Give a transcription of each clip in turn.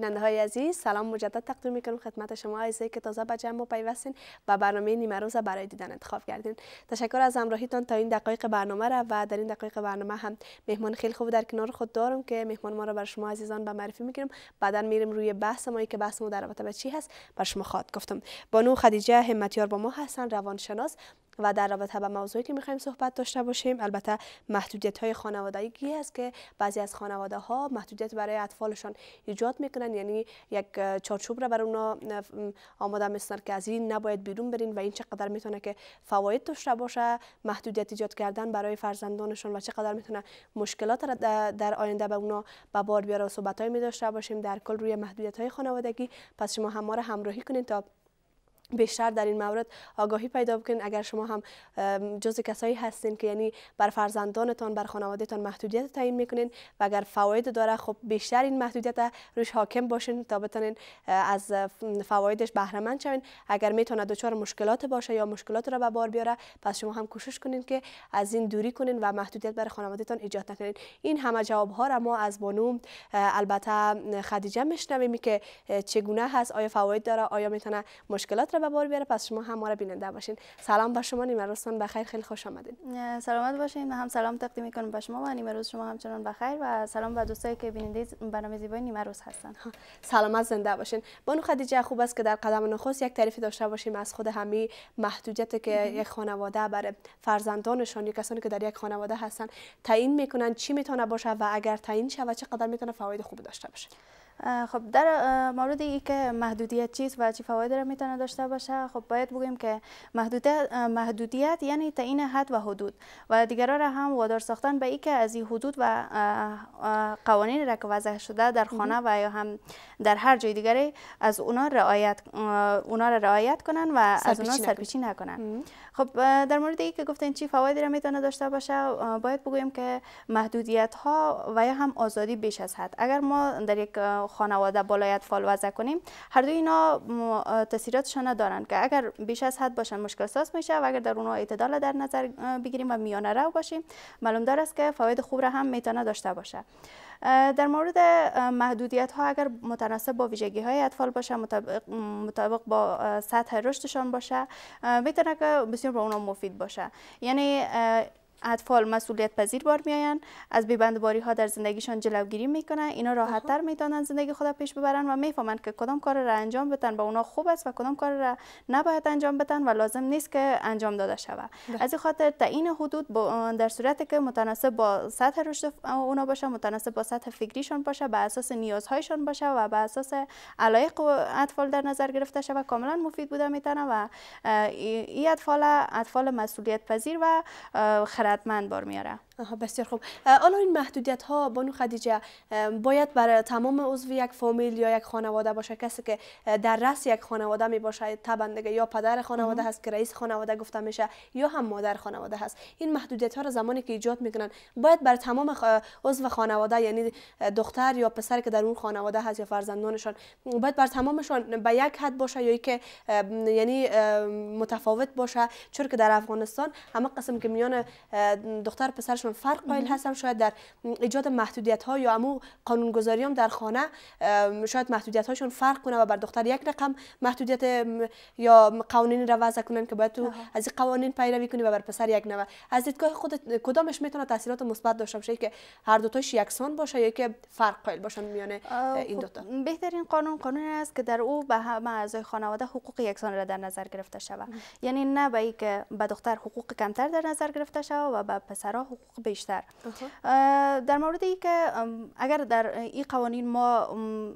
بیننده های عزیز سلام مجدد تقدیم میکنم خدمت شما عزیزایی که تازه به جمع پیوستین و برنامه نیمه روز برای دیدن انتخاب کردین تشکر از تان تا این دقایق برنامه را و در این دقایق برنامه هم مهمان خیلی خوب در کنار خود دارم که مهمان ما را بر شما عزیزان به معرفی میکنم بعد میریم روی بحث ما که بحث ما در رابطه به چی هست بر شما خواهد گفتم بانو خدیجه همتیار با ما هستن روانشناس و در رابطه به موضوعی که میخوایم صحبت داشته باشیم البته محدودیت های خانوادگی است که بعضی از خانواده ها محدودیت برای اطفالشان ایجاد میکنن یعنی یک چارچوب را برای اونا آماده میسازن که از این نباید بیرون برین و این چقدر میتونه که فواید داشته باشه محدودیت ایجاد کردن برای فرزندانشان و چقدر میتونه مشکلات را در آینده به اونا به بار بیاره و صحبت می داشته باشیم در کل روی محدودیت های خانوادگی پس شما هم ما را همراهی کنید تا بیشتر در این مورد آگاهی پیدا بکنید اگر شما هم جز کسایی هستین که یعنی بر فرزندانتان بر خانوادهتان محدودیت تعیین میکنین و اگر فواید داره خب بیشتر این محدودیت روش حاکم باشین تا بتونین از فوایدش بهره مند شوین اگر میتونه دچار مشکلات باشه یا مشکلات رو به بار بیاره پس شما هم کوشش کنین که از این دوری کنین و محدودیت بر خانوادهتان ایجاد نکنین این همه جواب ها را ما از بانو البته خدیجه میشنویم که چگونه هست آیا فواید داره آیا میتونه مشکلات و بار بیاره پس شما هم ما رو بیننده باشین سلام به شما نیمه روزتان بخیر خیلی خوش آمدید سلامت باشین هم سلام تقدیم میکنم به شما و نیمه روز شما همچنان بخیر و سلام به دوستایی که بیننده برنامه زیبای نیمه روز هستن سلامت زنده باشین بانو خدیجه خوب است که در قدم نخست یک تعریفی داشته باشیم از خود همی محدودیت که یک خانواده بر فرزندانشان یا کسانی که در یک خانواده هستن تعیین میکنن چی میتونه باشه و اگر تعیین شود چقدر میتونه فواید خوب داشته باشه خب در مورد ای که محدودیت چیست و چی فوایدی را میتونه داشته باشه خب باید بگیم که محدودیت, محدودیت یعنی تعیین حد و حدود و دیگران را هم وادار ساختن به اینکه از این حدود و قوانین را که وضع شده در خانه و یا هم در هر جای دیگری از اونا رعایت اونا را رعایت کنن و از اونا سرپیچی نکنن خب در مورد ای که گفتین چی فوایدی را میتونه داشته باشه باید بگویم که محدودیت ها و یا هم آزادی بیش از حد اگر ما در یک خانواده بالایت فال وضع کنیم هر دو اینا تاثیراتشان دارند که اگر بیش از حد باشن مشکل ساز میشه و اگر در اونها اعتدال در نظر بگیریم و میانه رو باشیم معلوم دار است که فواید خوب را هم میتونه داشته باشه در مورد محدودیت ها اگر متناسب با ویژگی های اطفال باشه مطابق, مطابق با سطح رشدشان باشه میتونه که بسیار با اونا مفید باشه یعنی اطفال مسئولیت پذیر بار میآیند از بیبندباری ها در زندگیشان جلوگیری میکنن اینا راحت تر میتونن زندگی خود پیش ببرن و میفهمند که کدام کار را انجام بدن و اونا خوب است و کدام کار را نباید انجام بدن و لازم نیست که انجام داده شود بله. از این خاطر تعیین حدود در صورتی که متناسب با سطح رشد اونا باشه متناسب با سطح فکریشان باشه به اساس نیازهایشان باشه و به اساس علایق اطفال در نظر گرفته شود کاملا مفید بوده میتونه و این اطفال اطفال مسئولیت پذیر و خرد خردمند بار میارم آها بسیار خوب حالا این محدودیت ها بانو خدیجه باید برای تمام عضو یک فامیل یا یک خانواده باشه کسی که در رأس یک خانواده می باشه تبندگه یا پدر خانواده هست که رئیس خانواده گفته میشه یا هم مادر خانواده هست این محدودیت ها را زمانی که ایجاد میکنن باید بر تمام عضو خانواده یعنی دختر یا پسر که در اون خانواده هست یا فرزندانشان باید بر تمامشان به یک حد باشه یا که یعنی متفاوت باشه چون که در افغانستان همه قسم که میان دختر پسرشون فرق قائل هستم شاید در ایجاد محدودیت ها یا امو قانونگذاری هم در خانه شاید محدودیت هاشون فرق کنه و بر دختر یک رقم محدودیت یا قوانین را وضع کنن که باید تو از این قوانین پیروی کنی و بر پسر یک نوه از دیدگاه خود کدامش میتونه تاثیرات مثبت داشته باشه که هر دو تاش یکسان باشه یا که فرق قائل باشن میانه این خب، دو تا بهترین قانون قانون است که در او به همه اعضای خانواده حقوق یکسان را در نظر گرفته شود یعنی نه به که به دختر حقوق کمتر در نظر گرفته شود و به پسرها حقوق بیشتر در مورد ای که اگر در این قوانین ما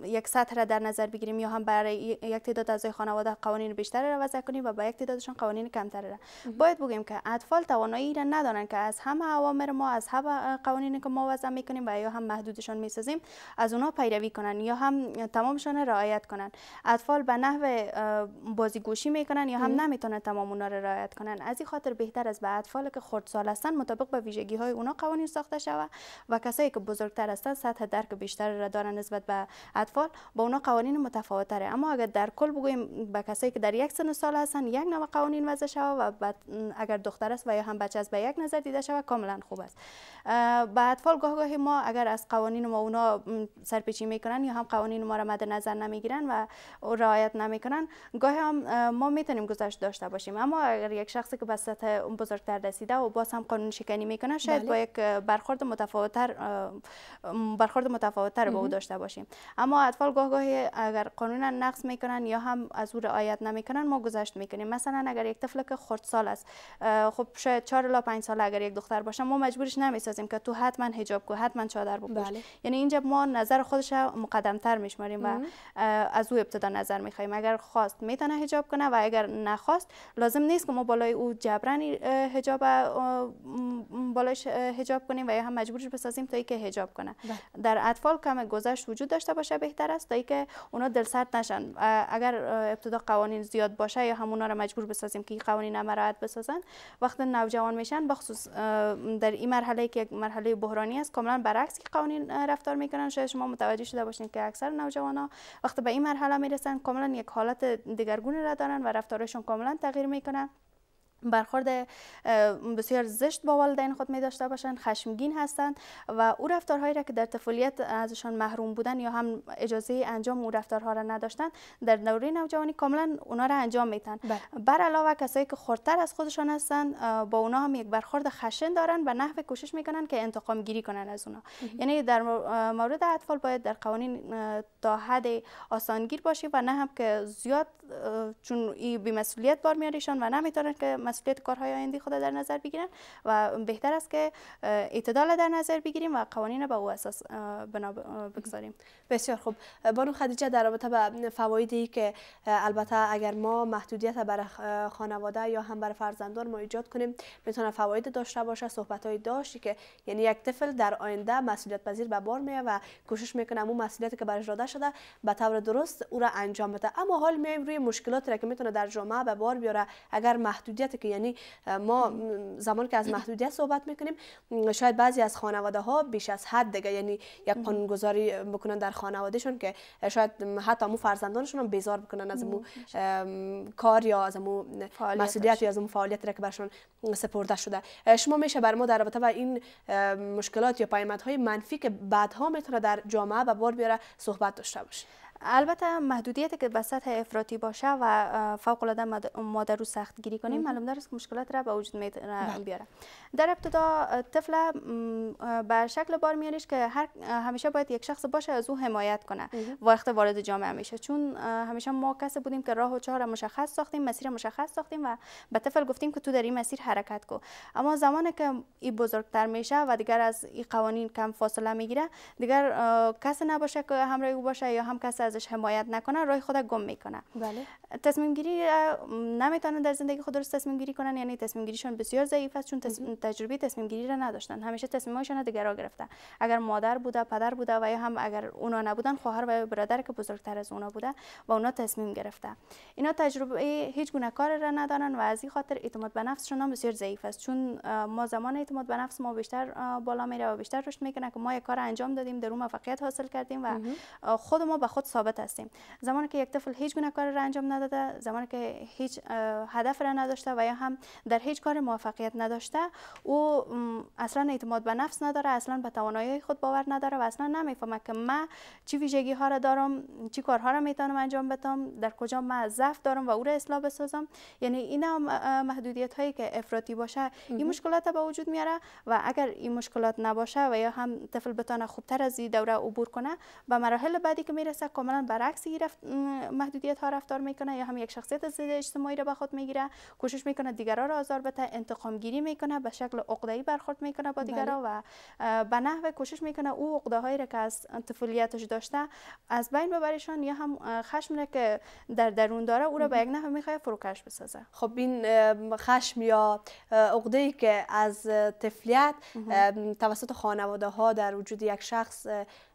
یک سطح را در نظر بگیریم یا هم برای یک تعداد از خانواده قوانین بیشتر را وضع کنیم و با یک تعدادشان قوانین کمتر را باید بگیم که اطفال توانایی را ندارن که از همه عوامر ما از همه قوانینی که ما وضع میکنیم و یا هم محدودشان میسازیم از اونها پیروی کنن یا هم تمامشان رعایت کنن اطفال به نحو بازیگوشی میکنن یا هم نمیتونن تمام اونها را رعایت کنن از این خاطر بهتر از به اطفال که خردسال هستن مطابق با ویژگی های اونا قوانین ساخته شود و کسایی که بزرگتر هستند سطح درک بیشتر را دارن نسبت به اطفال با اونا قوانین متفاوت اما اگر در کل بگویم به کسایی که در یک سن سال هستند یک نوع قوانین وضع شود و اگر دختر است و یا هم بچه است به یک نظر دیده شود کاملا خوب است به اطفال گاه گاهی ما اگر از قوانین ما اونا سرپیچی میکنن یا هم قوانین ما را مد نظر نمیگیرن و رعایت نمیکنن گاهی هم ما میتونیم گذشت داشته باشیم اما اگر یک شخصی که به سطح بزرگتر رسیده و باز هم قانون شکنی میکنه شاید بله. با یک برخورد متفاوتتر برخورد متفاوتتر با او داشته باشیم اما اطفال گاه گاهی اگر قانونا نقص میکنن یا هم از او رعایت نمیکنن ما گذشت میکنیم مثلا اگر یک طفل که خردسال است خب شاید 4 الی 5 سال اگر یک دختر باشه ما مجبورش نمیسازیم که تو حتما حجاب کو حتما چادر بپوش بله. یعنی اینجا ما نظر خودش مقدم تر میشماریم و از او ابتدا نظر میخوایم اگر خواست میتونه حجاب کنه و اگر نخواست لازم نیست که ما بالای او جبران حجاب بالایش حجاب هجاب کنیم و یا هم مجبورش بسازیم تا ای که هجاب کنه بله. در اطفال کم گذشت وجود داشته باشه بهتر است تا که اونا دل سرد نشن اگر ابتدا قوانین زیاد باشه یا هم اونا را مجبور بسازیم که این قوانین مراعات بسازن وقتی نوجوان میشن بخصوص در این مرحله که یک مرحله بحرانی است کاملا برعکس که قوانین رفتار میکنن شاید شما متوجه شده باشین که اکثر نوجوانا وقتی به این مرحله میرسن کاملا یک حالت دیگرگونی را دارن و رفتارشون کاملا تغییر میکنن برخورد بسیار زشت با والدین خود می داشته باشند خشمگین هستند و او رفتارهایی را که در طفولیت ازشان محروم بودن یا هم اجازه انجام او رفتارها را نداشتند در دوره نوجوانی کاملا اونا را انجام میتن بله. بر علاوه کسایی که خردتر از خودشان هستند با اونا هم یک برخورد خشن دارن و نحوه کوشش میکنن که انتقام گیری کنن از اونا یعنی در مورد اطفال باید در قوانین تا حد آسانگیر باشه و نه هم که زیاد چون این بیمسئولیت بار میاریشان و نمیتونن که مسئولیت کارهای آینده خود در نظر بگیرن و بهتر است که اعتدال در نظر بگیریم و قوانین به او اساس بنا بگذاریم بسیار خوب بانو خدیجه در رابطه به فوایدی که البته اگر ما محدودیت بر خانواده یا هم بر فرزندان ما ایجاد کنیم میتونه فواید داشته باشه صحبت های داشتی که یعنی یک طفل در آینده مسئولیت پذیر به بار میه و کوشش میکنه اون مسئولیتی که برش داده شده به طور درست او را انجام بده اما حال میایم روی مشکلاتی را که میتونه در جامعه به بار بیاره اگر محدودیت یعنی ما زمان که از محدودیت صحبت میکنیم شاید بعضی از خانواده ها بیش از حد دیگه یعنی یک گذاری بکنن در خانوادهشون که شاید حتی مو فرزندانشون هم بیزار بکنن از مو کار یا از مو مسئولیت یا از مو فعالیت را که برشون سپرده شده شما میشه بر ما در رابطه با این مشکلات یا پیامدهای منفی که بعدها میتونه در جامعه و بار بیاره صحبت داشته باشید البته محدودیت که به سطح افراطی باشه و فوق العاده مادر رو سخت گیری کنیم معلوم است که مشکلات را به وجود می بله. بیاره در ابتدا طفل به شکل بار میاریش که هر همیشه باید یک شخص باشه از او حمایت کنه وقت وارد جامعه میشه چون همیشه ما کسی بودیم که راه و چهار مشخص ساختیم مسیر مشخص ساختیم و به طفل گفتیم که تو در این مسیر حرکت کو اما زمانی که این بزرگتر میشه و دیگر از این قوانین کم فاصله میگیره دیگر کسی نباشه که همراه او باشه یا هم کس از ازش حمایت نکنن راه خود گم میکنن بله تصمیم گیری نمیتونن در زندگی خود درست تصمیم گیری کنن یعنی تصمیم گیریشون بسیار ضعیف است چون تجربه تصمیم گیری را نداشتن همیشه تصمیمشون دیگرا گرفتن اگر مادر بوده پدر بوده و یا هم اگر اونا نبودن خواهر و یا برادر که بزرگتر از اونا بوده و اونا تصمیم گرفته اینا تجربه هیچ گونه کار را ندارن و از این خاطر اعتماد به نفسشون هم بسیار ضعیف است چون ما زمان اعتماد به نفس ما بیشتر بالا میره و بیشتر رشد میکنه که ما یک کار انجام دادیم در موفقیت حاصل کردیم و خود ما به خود ثابت هستیم زمانی که یک طفل هیچ گونه کار را انجام نداده زمانی که هیچ هدف را نداشته و یا هم در هیچ کار موفقیت نداشته او اصلا اعتماد به نفس نداره اصلا به توانایی خود باور نداره و اصلا نمیفهمه که من چی ویژگی ها را دارم چی کارها را میتونم انجام بدم در کجا من ضعف دارم و او را اصلاح بسازم یعنی این هم محدودیت هایی که افراطی باشه این مشکلات به وجود میاره و اگر این مشکلات نباشه و یا هم طفل بتونه خوبتر از این دوره عبور کنه و مراحل بعدی که میرسه کاملا برعکس گرفت محدودیت ها رفتار میکنه یا هم یک شخصیت ضد اجتماعی را به خود میگیره کوشش میکنه دیگران را آزار بده انتقام گیری میکنه به شکل ای برخورد میکنه با دیگران بله. و به نحو کوشش میکنه او عقده هایی را که از طفولیتش داشته از بین ببرشان یا هم خشم را که در درون داره او را به یک نحو میخواد فروکش بسازه خب این خشم یا عقده ای که از طفلیت توسط خانواده ها در وجود یک شخص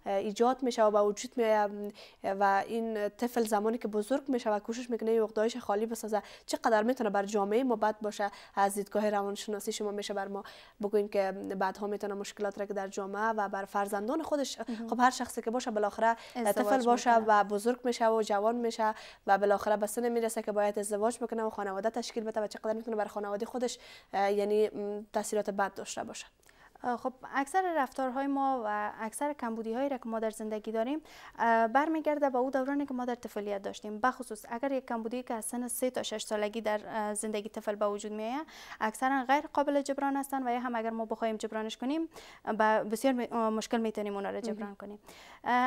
ایجاد میشه و به وجود میآید و این طفل زمانی که بزرگ میشه و کوشش میکنه اقدایش خالی بسازه چقدر میتونه بر جامعه ما بد باشه از دیدگاه روانشناسی شما میشه بر ما بگوین که بعدها میتونه مشکلات را که در جامعه و بر فرزندان خودش خب هر شخصی که باشه بالاخره طفل باشه و بزرگ میشه و جوان میشه و بالاخره به سن میرسه که باید ازدواج بکنه و خانواده تشکیل بده و چقدر میتونه بر خانواده خودش یعنی تاثیرات بد داشته باشه خب اکثر رفتارهای ما و اکثر کمبودی هایی را که ما در زندگی داریم برمیگرده به او دورانی که ما در طفولیت داشتیم بخصوص اگر یک کمبودی که از سن 3 تا 6 سالگی در زندگی طفل به وجود می آید اکثرا غیر قابل جبران هستند و یا هم اگر ما بخوایم جبرانش کنیم با بسیار مشکل میتونیم اونا را جبران کنیم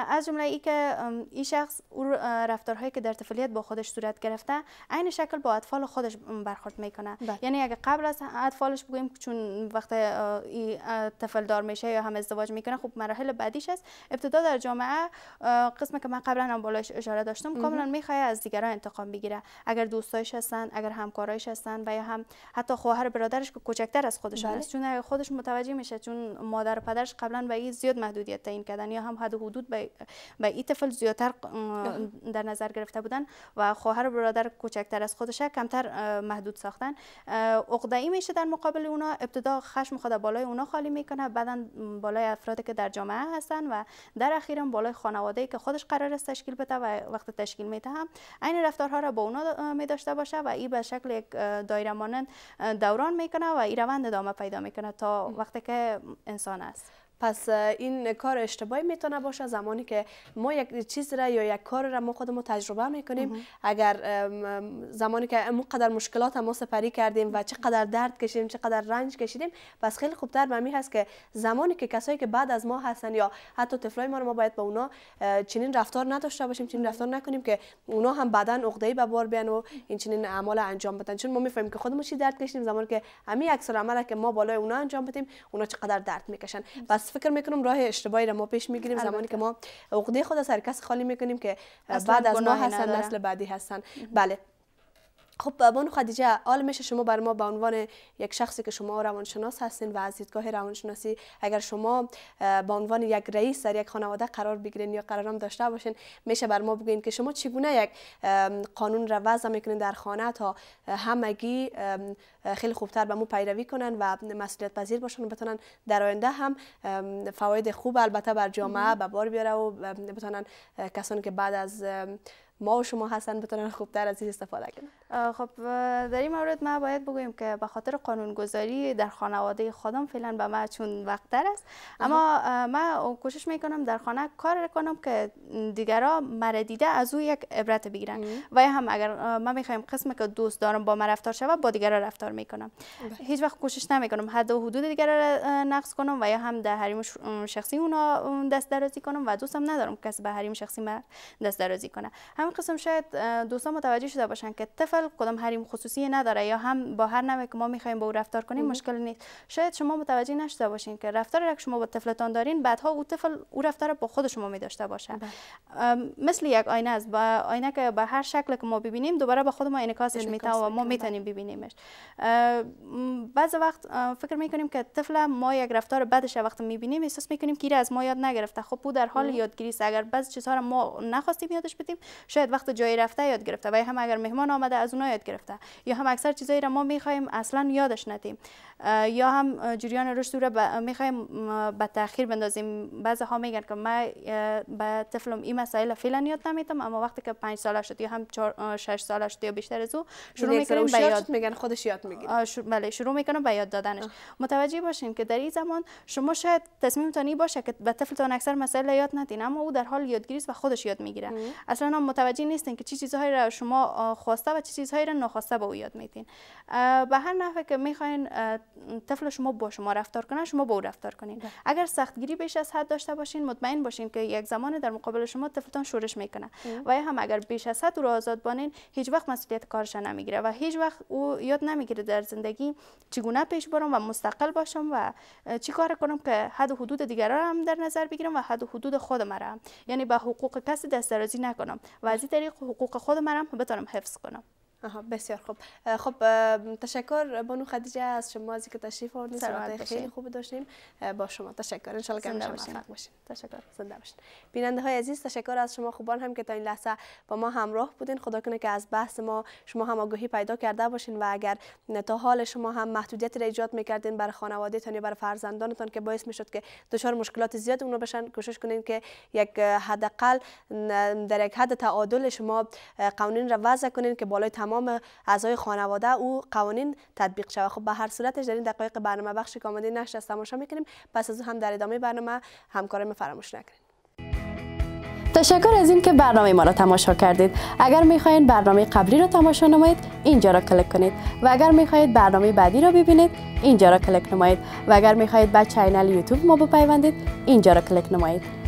از جمله ای که این شخص او رفتارهایی که در طفولیت با خودش صورت گرفته عین شکل با اطفال خودش برخورد میکنه بله. یعنی اگر قبل از اطفالش بگویم چون وقت طفل دار میشه یا هم ازدواج میکنه خب مراحل بعدیش است ابتدا در جامعه قسم که من قبلا هم بالاش اشاره داشتم کاملا میخوای از دیگران انتقام بگیره اگر دوستایش هستن اگر همکارایش هستن و یا هم حتی خواهر برادرش که کوچکتر از خودش هست بله. چون خودش متوجه میشه چون مادر پدرش قبلا به این زیاد محدودیت تعیین کردن یا هم حد حدود به این طفل زیادتر بله. در نظر گرفته بودن و خواهر برادر کوچکتر از خودش کمتر محدود ساختن ای میشه در مقابل اونا ابتدا خشم خود بالای اونا خالی میکنه بعدا بالای افرادی که در جامعه هستن و در اخیرم بالای خانواده ای که خودش قرار است تشکیل بده و وقت تشکیل میده هم این رفتارها را با اونا می داشته باشه و این به شکل یک دایره مانند دوران میکنه و این روند ادامه پیدا میکنه تا وقتی که انسان است پس این کار اشتباهی میتونه باشه زمانی که ما یک چیز را یا یک کار را ما خودمو تجربه میکنیم اگر زمانی که قدر مشکلات ما سپری کردیم و چقدر درد کشیدیم چقدر رنج کشیدیم پس خیلی خوبتر به هست که زمانی که کسایی که بعد از ما هستن یا حتی طفلای ما رو ما باید با اونا چنین رفتار نداشته باشیم چنین رفتار نکنیم که اونا هم بعدا عقده‌ای به بار بیان و این چنین اعمال انجام بدن چون ما میفهمیم که خودمون چی درد کشیدیم زمانی که همین اکثر که ما بالای اونا انجام بدیم اونا چقدر درد میکشن پس فکر میکنم راه اشتباهی را ما پیش میگیریم زمانی که ما عقده خود از هر کس خالی میکنیم که بعد از ما هستن نسل بعدی هستن بله خب بانو خدیجه میشه شما بر ما به عنوان یک شخصی که شما روانشناس هستین و از دیدگاه روانشناسی اگر شما به عنوان یک رئیس در یک خانواده قرار بگیرین یا قرارم داشته باشین میشه بر ما بگین که شما چگونه یک قانون را وضع میکنین در خانه تا همگی خیلی خوبتر به ما پیروی کنن و مسئولیت پذیر باشن و بتونن در آینده هم فواید خوب البته بر جامعه به بار بیاره و بتونن کسانی که بعد از ما و شما هستن بتونن خوبتر از این استفاده کنن خب در این مورد ما باید بگویم که به خاطر قانونگذاری در خانواده خودم فعلا به ما چون وقت در است اما ما کوشش میکنم در خانه کار کنم که دیگرا مرا دیده از او یک عبرت بگیرن و یا هم اگر ما میخوایم قسم که دوست دارم با ما رفتار شود با دیگرا رفتار میکنم بله. هیچ وقت کوشش نمیکنم حد و حدود دیگرا را نقض کنم و یا هم در حریم شخصی اونا دست درازی کنم و دوستم ندارم کسی به حریم شخصی ما دست درازی کنه همین قسم شاید دوستان متوجه شده باشن که مشکل کدام حریم خصوصی نداره یا هم با هر نوعی که ما میخوایم با او رفتار کنیم مشکل نیست شاید شما متوجه نشده باشین که رفتار را که شما با طفلتان دارین بعدها او طفل او رفتار با خود شما می داشته باشه بله. مثل یک آینه است با آینه که به هر شکل که ما ببینیم دوباره به خود ما انعکاسش می و ما میتونیم بله. ببینیمش بعض وقت فکر میکنیم که طفل ما یک رفتار بدش وقت میبینیم احساس میکنیم که از ما یاد نگرفته خب او در حال یادگیری است اگر بعض چیزها را ما نخواستیم یادش بدیم شاید وقت جایی رفته یاد گرفته و هم اگر مهمان آمده از از اونها یاد گرفته یا هم اکثر چیزایی را ما میخوایم اصلا یادش ندیم یا هم جریان رشد را میخوایم به تاخیر بندازیم بعضی ها میگن که من به طفلم این مسائل فعلا یاد نمیتم اما وقتی که 5 ساله شد یا هم 6 ساله شد یا بیشتر از او شروع میکنیم به یاد میگن خودش یاد میگیره بله شروع میکنم به یاد دادنش متوجه باشیم که در این زمان شما شاید تصمیمتان این باشه که به طفلتان اکثر مسائل یاد ندین اما او در حال یادگیری و خودش یاد میگیره اصلا هم متوجه نیستین که چی چیزهایی را شما خواسته و چی چیزهایی را نخواسته به او یاد میتین به هر نحوه که میخواین طفل شما با شما رفتار کنه شما با او رفتار کنین ده. بله. اگر سختگیری بیش از حد داشته باشین مطمئن باشین که یک زمان در مقابل شما طفلتان شورش میکنه و یا هم اگر بیش از حد او را آزاد بانین هیچ وقت مسئولیت کارش نمیگیره و هیچ وقت او یاد نمیگیره در زندگی چگونه پیش برم و مستقل باشم و چی کار کنم که حد و حدود دیگران هم در نظر بگیرم و حد و حدود خودم را یعنی به حقوق کسی دست درازی نکنم و از این طریق حقوق خودم را بتانم حفظ کنم آها بسیار خوب خب تشکر بانو خدیجه از شما از که تشریف آوردین سلامت خیلی خوب داشتیم با شما تشکر ان شاء الله باشین تشکر زنده باشین بیننده های عزیز تشکر از شما خوبان هم که تا این لحظه با ما همراه بودین خدا کنه که از بحث ما شما هم آگاهی پیدا کرده باشین و اگر تا حال شما هم محدودیت را ایجاد میکردین بر خانوادهتان یا بر فرزندانتان که باعث میشد که دچار مشکلات زیاد اونو بشن کوشش کنین که یک حداقل در یک حد تعادل شما قوانین را وضع کنین که بالای تمام تمام اعضای خانواده او قوانین تطبیق شود خب به هر صورتش در این دقایق برنامه بخش کامدی نشر از تماشا میکنیم پس از او هم در ادامه برنامه همکارم فراموش نکنید تشکر از اینکه برنامه ما را تماشا کردید اگر میخواهید برنامه قبلی را تماشا نمایید اینجا را کلیک کنید و اگر میخواهید برنامه بعدی را ببینید اینجا را کلیک نمایید و اگر میخواهید به چینل یوتیوب ما بپیوندید اینجا را کلیک نمایید